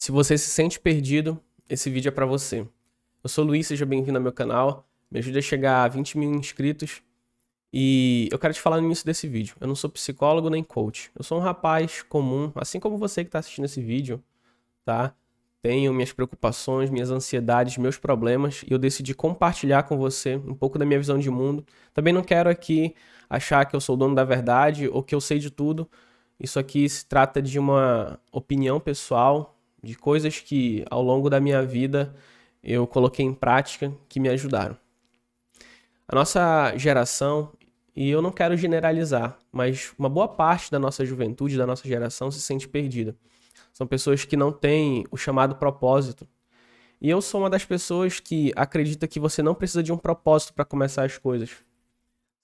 Se você se sente perdido, esse vídeo é para você. Eu sou o Luiz, seja bem-vindo ao meu canal. Me ajuda a chegar a 20 mil inscritos. E eu quero te falar no início desse vídeo. Eu não sou psicólogo nem coach. Eu sou um rapaz comum, assim como você que está assistindo esse vídeo, tá? Tenho minhas preocupações, minhas ansiedades, meus problemas e eu decidi compartilhar com você um pouco da minha visão de mundo. Também não quero aqui achar que eu sou o dono da verdade ou que eu sei de tudo. Isso aqui se trata de uma opinião pessoal, de coisas que ao longo da minha vida eu coloquei em prática que me ajudaram. A nossa geração, e eu não quero generalizar, mas uma boa parte da nossa juventude, da nossa geração, se sente perdida. São pessoas que não têm o chamado propósito. E eu sou uma das pessoas que acredita que você não precisa de um propósito para começar as coisas.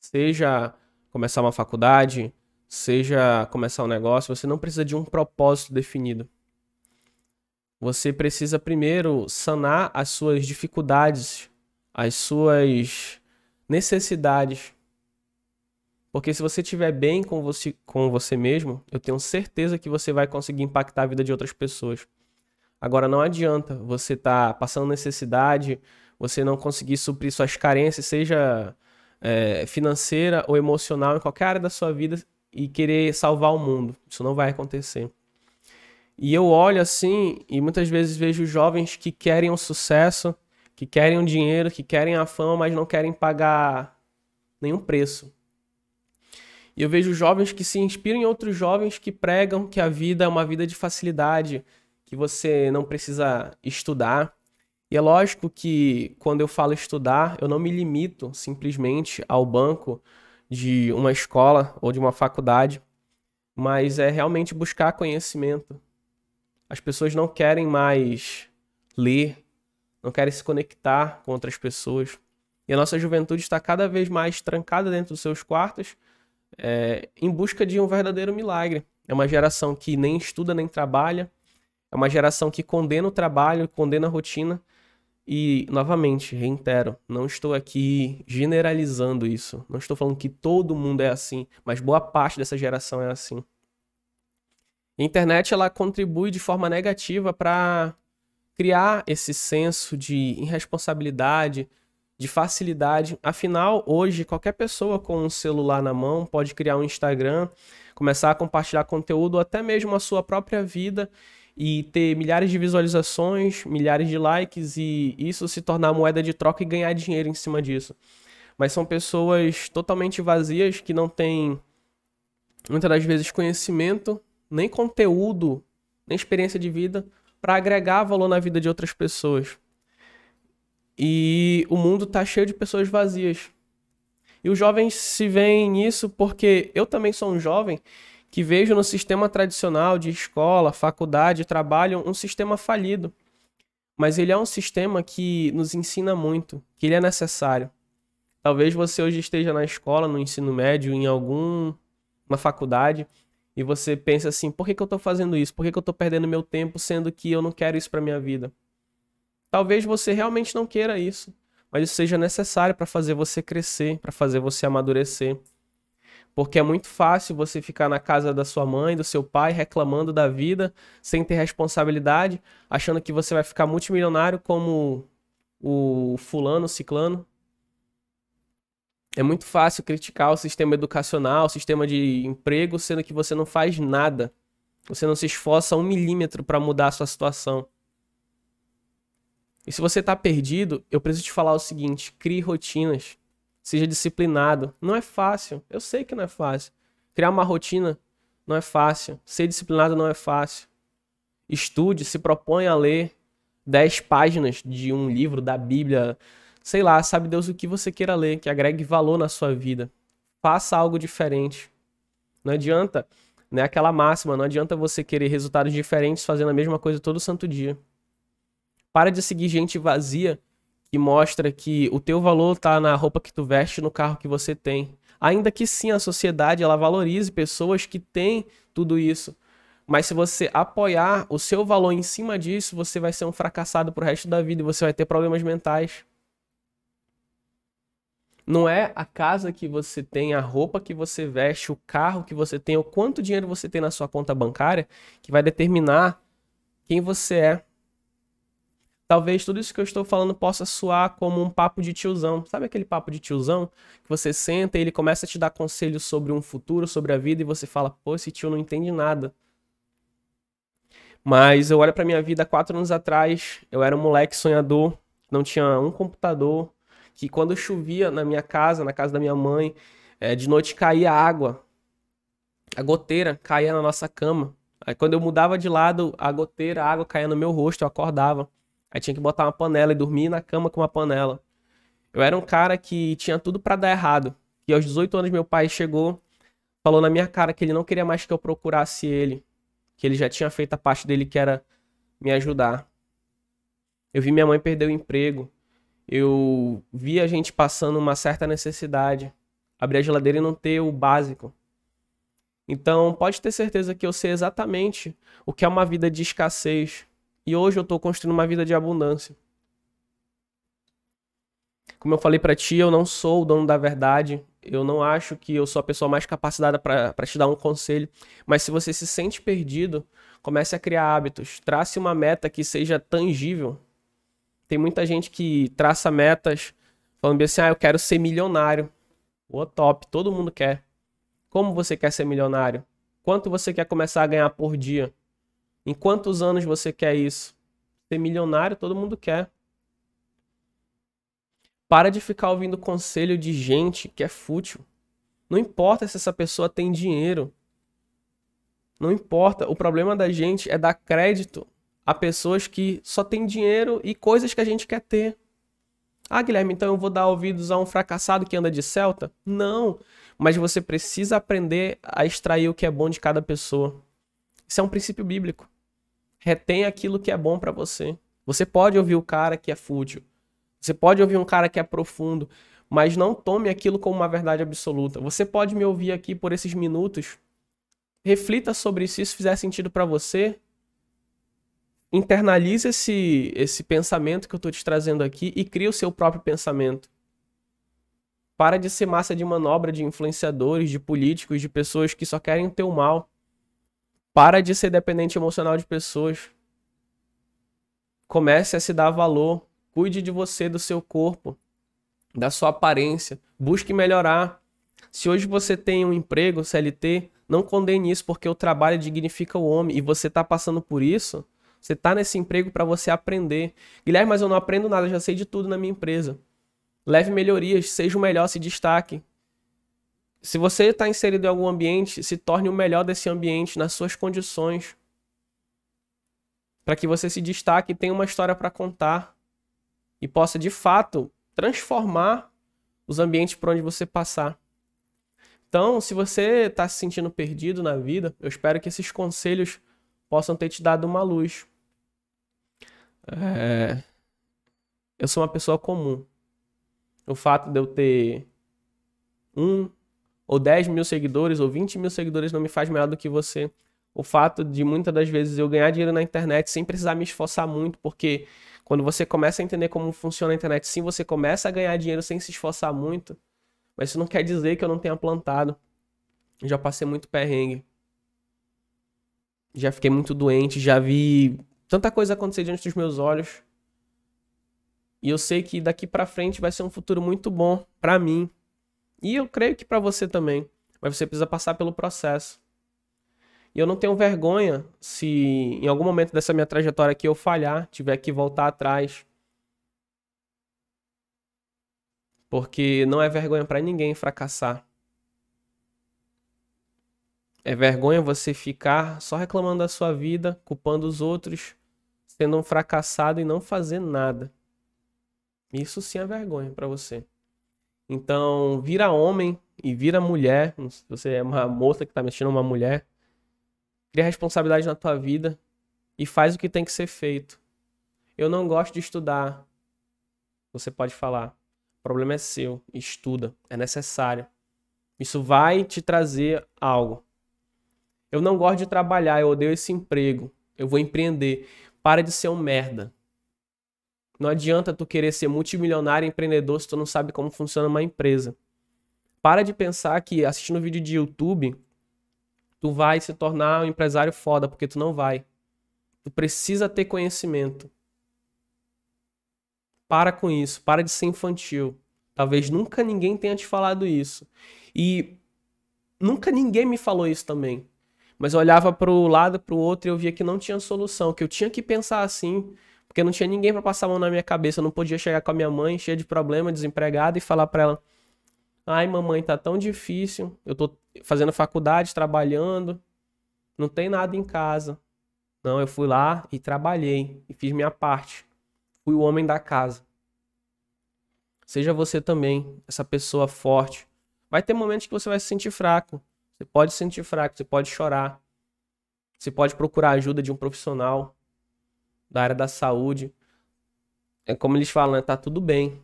Seja começar uma faculdade, seja começar um negócio, você não precisa de um propósito definido. Você precisa primeiro sanar as suas dificuldades, as suas necessidades. Porque se você estiver bem com você, com você mesmo, eu tenho certeza que você vai conseguir impactar a vida de outras pessoas. Agora não adianta você estar tá passando necessidade, você não conseguir suprir suas carências, seja é, financeira ou emocional, em qualquer área da sua vida, e querer salvar o mundo. Isso não vai acontecer. E eu olho assim e muitas vezes vejo jovens que querem um sucesso, que querem o um dinheiro, que querem a fama, mas não querem pagar nenhum preço. E eu vejo jovens que se inspiram em outros jovens que pregam que a vida é uma vida de facilidade, que você não precisa estudar. E é lógico que quando eu falo estudar, eu não me limito simplesmente ao banco de uma escola ou de uma faculdade, mas é realmente buscar conhecimento, as pessoas não querem mais ler, não querem se conectar com outras pessoas. E a nossa juventude está cada vez mais trancada dentro dos seus quartos é, em busca de um verdadeiro milagre. É uma geração que nem estuda nem trabalha, é uma geração que condena o trabalho, condena a rotina. E, novamente, reitero, não estou aqui generalizando isso. Não estou falando que todo mundo é assim, mas boa parte dessa geração é assim. A internet ela contribui de forma negativa para criar esse senso de irresponsabilidade, de facilidade. Afinal, hoje qualquer pessoa com um celular na mão pode criar um Instagram, começar a compartilhar conteúdo, até mesmo a sua própria vida e ter milhares de visualizações, milhares de likes e isso se tornar moeda de troca e ganhar dinheiro em cima disso. Mas são pessoas totalmente vazias que não têm muitas das vezes conhecimento nem conteúdo, nem experiência de vida para agregar valor na vida de outras pessoas. E o mundo está cheio de pessoas vazias. E os jovens se veem nisso porque eu também sou um jovem que vejo no sistema tradicional de escola, faculdade, trabalho um sistema falido. Mas ele é um sistema que nos ensina muito, que ele é necessário. Talvez você hoje esteja na escola, no ensino médio, em alguma faculdade, e você pensa assim, por que, que eu estou fazendo isso? Por que, que eu estou perdendo meu tempo sendo que eu não quero isso para minha vida? Talvez você realmente não queira isso, mas isso seja necessário para fazer você crescer, para fazer você amadurecer. Porque é muito fácil você ficar na casa da sua mãe, do seu pai, reclamando da vida, sem ter responsabilidade, achando que você vai ficar multimilionário como o fulano, o ciclano, é muito fácil criticar o sistema educacional, o sistema de emprego, sendo que você não faz nada. Você não se esforça um milímetro para mudar a sua situação. E se você está perdido, eu preciso te falar o seguinte: crie rotinas. Seja disciplinado. Não é fácil. Eu sei que não é fácil. Criar uma rotina não é fácil. Ser disciplinado não é fácil. Estude, se proponha a ler 10 páginas de um livro da Bíblia, sei lá, sabe Deus o que você queira ler, que agregue valor na sua vida. Faça algo diferente. Não adianta, né, aquela máxima, não adianta você querer resultados diferentes fazendo a mesma coisa todo santo dia. Para de seguir gente vazia que mostra que o teu valor tá na roupa que tu veste, no carro que você tem. Ainda que sim, a sociedade ela valorize pessoas que têm tudo isso. Mas se você apoiar o seu valor em cima disso, você vai ser um fracassado pro resto da vida e você vai ter problemas mentais. Não é a casa que você tem, a roupa que você veste, o carro que você tem, o quanto dinheiro você tem na sua conta bancária que vai determinar quem você é. Talvez tudo isso que eu estou falando possa soar como um papo de tiozão. Sabe aquele papo de tiozão? Que você senta e ele começa a te dar conselhos sobre um futuro, sobre a vida, e você fala, pô, esse tio não entende nada. Mas eu olho pra minha vida quatro anos atrás, eu era um moleque sonhador, não tinha um computador, que quando chovia na minha casa, na casa da minha mãe, é, de noite caía água, a goteira caía na nossa cama. Aí quando eu mudava de lado, a goteira, a água caía no meu rosto, eu acordava. Aí tinha que botar uma panela e dormir na cama com uma panela. Eu era um cara que tinha tudo para dar errado. E aos 18 anos meu pai chegou, falou na minha cara que ele não queria mais que eu procurasse ele, que ele já tinha feito a parte dele que era me ajudar. Eu vi minha mãe perder o emprego eu vi a gente passando uma certa necessidade. Abrir a geladeira e não ter o básico. Então, pode ter certeza que eu sei exatamente o que é uma vida de escassez. E hoje eu estou construindo uma vida de abundância. Como eu falei para ti, eu não sou o dono da verdade. Eu não acho que eu sou a pessoa mais capacitada para te dar um conselho. Mas se você se sente perdido, comece a criar hábitos. Trace uma meta que seja tangível, tem muita gente que traça metas falando assim: ah, eu quero ser milionário. O top, todo mundo quer. Como você quer ser milionário? Quanto você quer começar a ganhar por dia? Em quantos anos você quer isso? Ser milionário, todo mundo quer. Para de ficar ouvindo conselho de gente que é fútil. Não importa se essa pessoa tem dinheiro. Não importa. O problema da gente é dar crédito a pessoas que só têm dinheiro e coisas que a gente quer ter. Ah, Guilherme, então eu vou dar ouvidos a um fracassado que anda de Celta? Não, mas você precisa aprender a extrair o que é bom de cada pessoa. Isso é um princípio bíblico. Retém aquilo que é bom para você. Você pode ouvir o cara que é fútil. Você pode ouvir um cara que é profundo, mas não tome aquilo como uma verdade absoluta. Você pode me ouvir aqui por esses minutos. Reflita sobre se isso fizer sentido para você internaliza esse, esse pensamento que eu estou te trazendo aqui e cria o seu próprio pensamento. Para de ser massa de manobra de influenciadores, de políticos, de pessoas que só querem o teu mal. Para de ser dependente emocional de pessoas. Comece a se dar valor. Cuide de você, do seu corpo, da sua aparência. Busque melhorar. Se hoje você tem um emprego, CLT, não condene isso, porque o trabalho dignifica o homem e você está passando por isso você está nesse emprego para você aprender. Guilherme, mas eu não aprendo nada, já sei de tudo na minha empresa. Leve melhorias, seja o melhor, se destaque. Se você está inserido em algum ambiente, se torne o melhor desse ambiente nas suas condições. Para que você se destaque e tenha uma história para contar. E possa, de fato, transformar os ambientes por onde você passar. Então, se você está se sentindo perdido na vida, eu espero que esses conselhos possam ter te dado uma luz. É... Eu sou uma pessoa comum. O fato de eu ter um ou 10 mil seguidores ou 20 mil seguidores não me faz melhor do que você. O fato de muitas das vezes eu ganhar dinheiro na internet sem precisar me esforçar muito, porque quando você começa a entender como funciona a internet, sim, você começa a ganhar dinheiro sem se esforçar muito, mas isso não quer dizer que eu não tenha plantado. Eu já passei muito perrengue já fiquei muito doente, já vi tanta coisa acontecer diante dos meus olhos. E eu sei que daqui para frente vai ser um futuro muito bom para mim. E eu creio que para você também. Mas você precisa passar pelo processo. E eu não tenho vergonha se em algum momento dessa minha trajetória aqui eu falhar, tiver que voltar atrás. Porque não é vergonha para ninguém fracassar. É vergonha você ficar só reclamando da sua vida, culpando os outros, sendo um fracassado e não fazer nada. Isso sim é vergonha para você. Então, vira homem e vira mulher. Se você é uma moça que tá mexendo uma mulher, cria responsabilidade na tua vida e faz o que tem que ser feito. Eu não gosto de estudar. Você pode falar. O problema é seu. Estuda. É necessário. Isso vai te trazer algo. Eu não gosto de trabalhar, eu odeio esse emprego. Eu vou empreender. Para de ser um merda. Não adianta tu querer ser multimilionário empreendedor se tu não sabe como funciona uma empresa. Para de pensar que assistindo vídeo de YouTube tu vai se tornar um empresário foda, porque tu não vai. Tu precisa ter conhecimento. Para com isso, para de ser infantil. Talvez nunca ninguém tenha te falado isso. E nunca ninguém me falou isso também. Mas eu olhava para o lado, para o outro e eu via que não tinha solução, que eu tinha que pensar assim, porque não tinha ninguém para passar a mão na minha cabeça. Eu não podia chegar com a minha mãe cheia de problema, desempregada, e falar para ela: Ai, mamãe, tá tão difícil. Eu tô fazendo faculdade, trabalhando, não tem nada em casa. Não, eu fui lá e trabalhei e fiz minha parte. Fui o homem da casa. Seja você também, essa pessoa forte. Vai ter momentos que você vai se sentir fraco. Você pode se sentir fraco, você pode chorar. Você pode procurar ajuda de um profissional da área da saúde. É como eles falam, né? Tá tudo bem.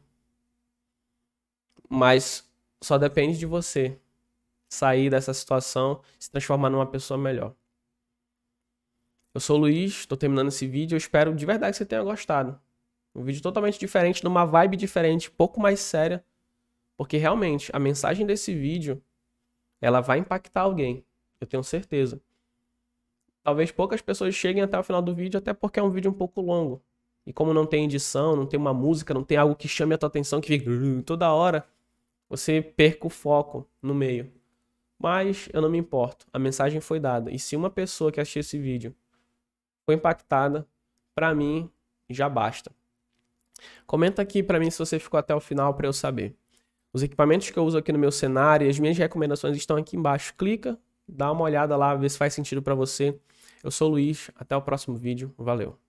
Mas só depende de você sair dessa situação, se transformar numa pessoa melhor. Eu sou o Luiz, estou terminando esse vídeo. Eu espero de verdade que você tenha gostado. Um vídeo totalmente diferente, numa vibe diferente, pouco mais séria. Porque realmente, a mensagem desse vídeo ela vai impactar alguém. Eu tenho certeza. Talvez poucas pessoas cheguem até o final do vídeo, até porque é um vídeo um pouco longo. E como não tem edição, não tem uma música, não tem algo que chame a tua atenção, que fica uh, uh, uh", toda hora, você perca o foco no meio. Mas eu não me importo. A mensagem foi dada. E se uma pessoa que assistiu esse vídeo foi impactada, para mim já basta. Comenta aqui para mim se você ficou até o final para eu saber. Os equipamentos que eu uso aqui no meu cenário e as minhas recomendações estão aqui embaixo. Clica, dá uma olhada lá, vê se faz sentido para você. Eu sou o Luiz, até o próximo vídeo. Valeu!